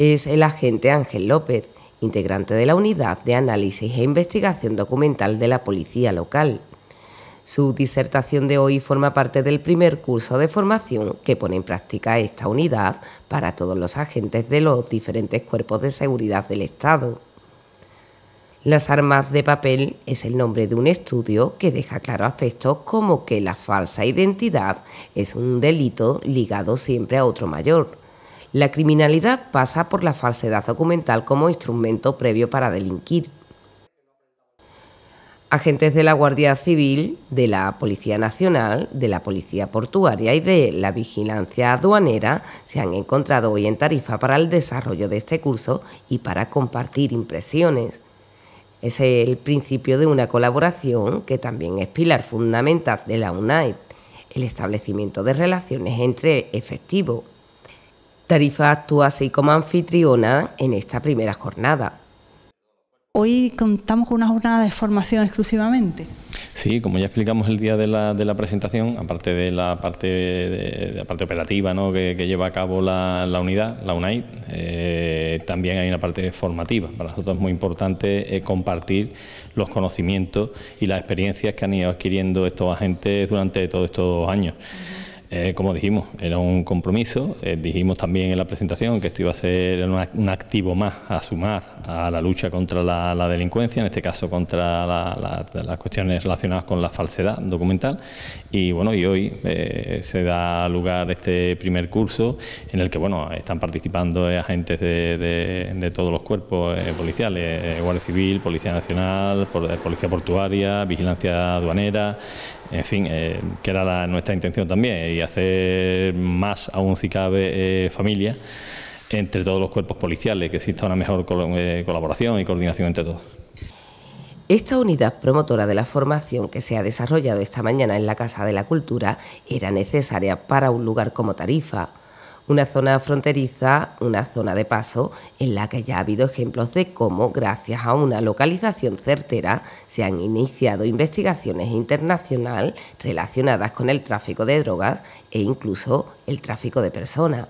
es el agente Ángel López, integrante de la Unidad de Análisis e Investigación Documental de la Policía Local. Su disertación de hoy forma parte del primer curso de formación que pone en práctica esta unidad para todos los agentes de los diferentes cuerpos de seguridad del Estado. Las armas de papel es el nombre de un estudio que deja claro aspectos como que la falsa identidad es un delito ligado siempre a otro mayor, la criminalidad pasa por la falsedad documental como instrumento previo para delinquir. Agentes de la Guardia Civil, de la Policía Nacional, de la Policía Portuaria y de la Vigilancia Aduanera se han encontrado hoy en Tarifa para el desarrollo de este curso y para compartir impresiones. Es el principio de una colaboración que también es pilar fundamental de la UNAID, el establecimiento de relaciones entre efectivos. Tarifa actúa así como anfitriona en esta primera jornada. Hoy contamos con una jornada de formación exclusivamente. Sí, como ya explicamos el día de la, de la presentación, aparte de la parte, de, la parte operativa ¿no? que, lleva a cabo la, la unidad, la UNAID, eh, también hay una parte formativa. Para nosotros es muy importante eh, compartir los conocimientos y las experiencias que han ido adquiriendo estos agentes durante todos estos años. Eh, como dijimos, era un compromiso. Eh, dijimos también en la presentación que esto iba a ser un, activo más a sumar a la lucha contra la, delincuencia, en este caso contra las cuestiones relacionadas con la falsedad documental. Y bueno, y hoy eh, se da lugar este primer curso en el que bueno están participando agentes de, de, todos los cuerpos policiales, Guardia Civil, Policía Nacional, Policía Portuaria, Vigilancia Aduanera, en fin, eh, que era nuestra intención también, eh, y hacer más aún si cabe eh, familia entre todos los cuerpos policiales, que exista una mejor colaboración y coordinación entre todos. Esta unidad promotora de la formación que se ha desarrollado esta mañana en la Casa de la Cultura era necesaria para un lugar como Tarifa, una zona fronteriza, una zona de paso, en la que ya ha habido ejemplos de cómo, gracias a una localización certera, se han iniciado investigaciones internacionales relacionadas con el tráfico de drogas e incluso el tráfico de personas.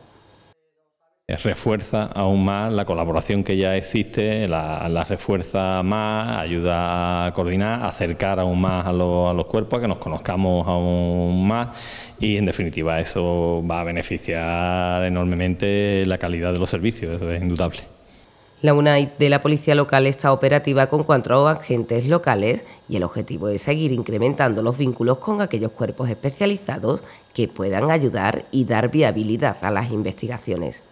Eh, refuerza aún más la colaboración que ya existe, la, refuerza más, ayuda a coordinar, acercar aún más a, a, los cuerpos, a que nos conozcamos aún más y en definitiva eso va a beneficiar enormemente la calidad de los servicios, eso es indudable. La UNAI de la Policía Local está operativa con cuatro agentes locales y el objetivo es seguir incrementando los vínculos con aquellos cuerpos especializados que puedan ayudar y dar viabilidad a las investigaciones.